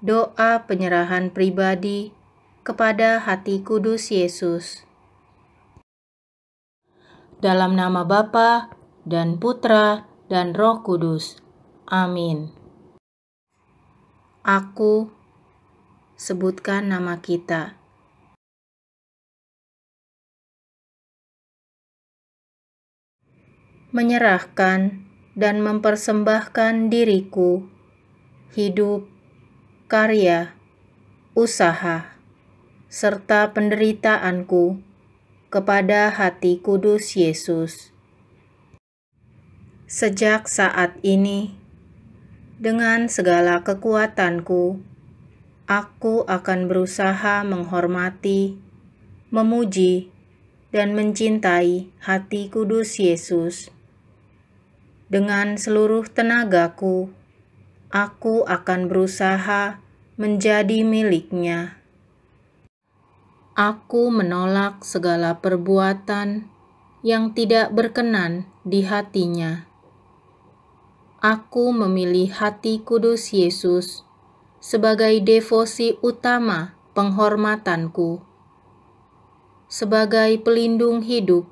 doa penyerahan pribadi kepada hati kudus Yesus. Dalam nama Bapa dan Putra dan Roh Kudus. Amin. Aku sebutkan nama kita. Menyerahkan dan mempersembahkan diriku, hidup, karya, usaha, serta penderitaanku kepada hati kudus Yesus. Sejak saat ini, dengan segala kekuatanku, aku akan berusaha menghormati, memuji, dan mencintai hati kudus Yesus. Dengan seluruh tenagaku, aku akan berusaha menjadi miliknya. Aku menolak segala perbuatan yang tidak berkenan di hatinya. Aku memilih hati kudus Yesus sebagai devosi utama penghormatanku, sebagai pelindung hidup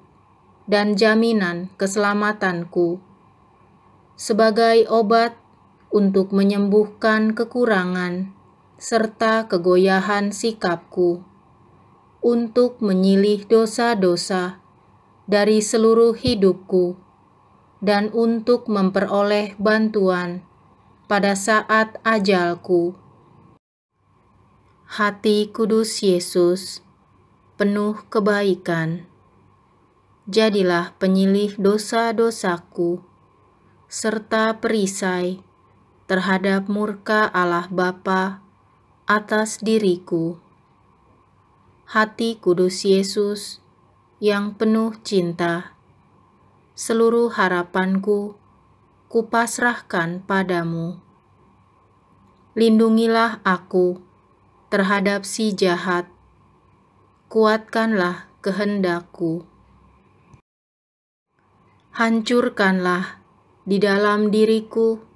dan jaminan keselamatanku, sebagai obat untuk menyembuhkan kekurangan serta kegoyahan sikapku, untuk menyilih dosa-dosa dari seluruh hidupku, dan untuk memperoleh bantuan pada saat ajalku. Hati Kudus Yesus penuh kebaikan. Jadilah penyilih dosa-dosaku, serta perisai terhadap murka Allah Bapa atas diriku. Hati kudus Yesus yang penuh cinta, seluruh harapanku kupasrahkan padamu. Lindungilah aku terhadap si jahat, kuatkanlah kehendakku. Hancurkanlah di dalam diriku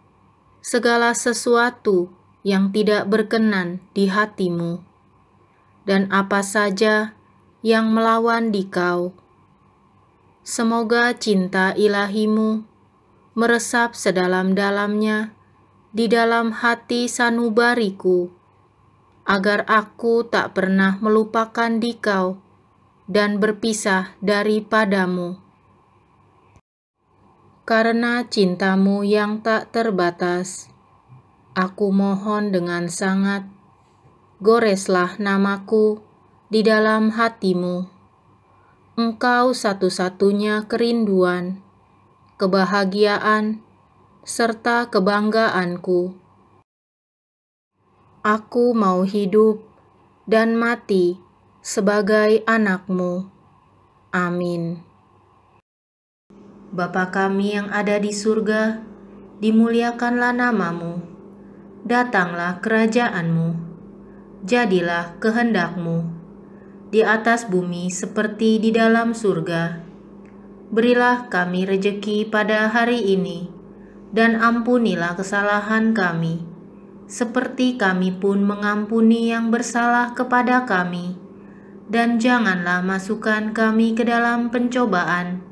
segala sesuatu yang tidak berkenan di hatimu, dan apa saja yang melawan dikau. Semoga cinta ilahimu meresap sedalam-dalamnya di dalam hati sanubariku, agar aku tak pernah melupakan dikau dan berpisah daripadamu karena cintamu yang tak terbatas. Aku mohon dengan sangat, goreslah namaku di dalam hatimu. Engkau satu-satunya kerinduan, kebahagiaan, serta kebanggaanku. Aku mau hidup dan mati sebagai anakmu. Amin. Bapa kami yang ada di surga, dimuliakanlah namamu, datanglah kerajaanmu, jadilah kehendakmu, di atas bumi seperti di dalam surga. Berilah kami rejeki pada hari ini, dan ampunilah kesalahan kami, seperti kami pun mengampuni yang bersalah kepada kami. Dan janganlah masukkan kami ke dalam pencobaan,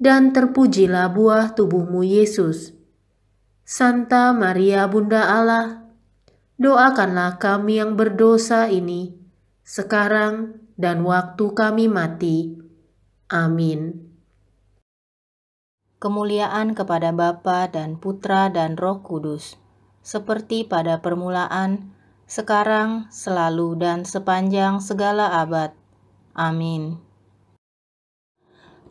dan terpujilah buah tubuhmu Yesus. Santa Maria Bunda Allah, doakanlah kami yang berdosa ini, sekarang dan waktu kami mati. Amin. Kemuliaan kepada Bapa dan Putra dan Roh Kudus, seperti pada permulaan, sekarang, selalu, dan sepanjang segala abad. Amin.